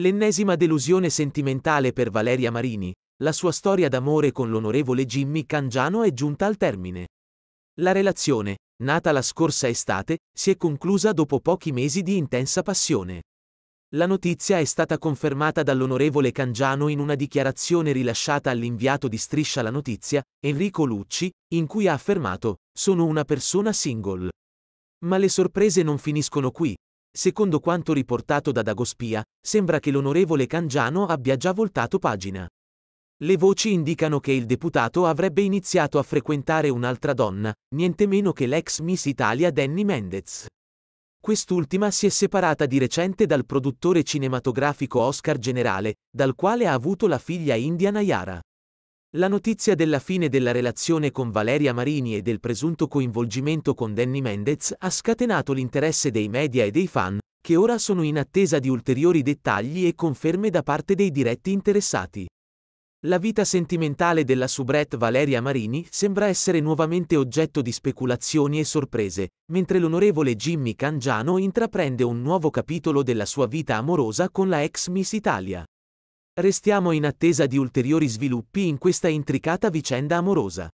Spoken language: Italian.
L'ennesima delusione sentimentale per Valeria Marini, la sua storia d'amore con l'onorevole Jimmy Cangiano è giunta al termine. La relazione, nata la scorsa estate, si è conclusa dopo pochi mesi di intensa passione. La notizia è stata confermata dall'onorevole Cangiano in una dichiarazione rilasciata all'inviato di Striscia la Notizia, Enrico Lucci, in cui ha affermato, sono una persona single. Ma le sorprese non finiscono qui, Secondo quanto riportato da Dagospia, sembra che l'onorevole Cangiano abbia già voltato pagina. Le voci indicano che il deputato avrebbe iniziato a frequentare un'altra donna, niente meno che l'ex Miss Italia Danny Mendez. Quest'ultima si è separata di recente dal produttore cinematografico Oscar Generale, dal quale ha avuto la figlia India Nayara. La notizia della fine della relazione con Valeria Marini e del presunto coinvolgimento con Danny Mendez ha scatenato l'interesse dei media e dei fan, che ora sono in attesa di ulteriori dettagli e conferme da parte dei diretti interessati. La vita sentimentale della soubrette Valeria Marini sembra essere nuovamente oggetto di speculazioni e sorprese, mentre l'onorevole Jimmy Cangiano intraprende un nuovo capitolo della sua vita amorosa con la ex Miss Italia. Restiamo in attesa di ulteriori sviluppi in questa intricata vicenda amorosa.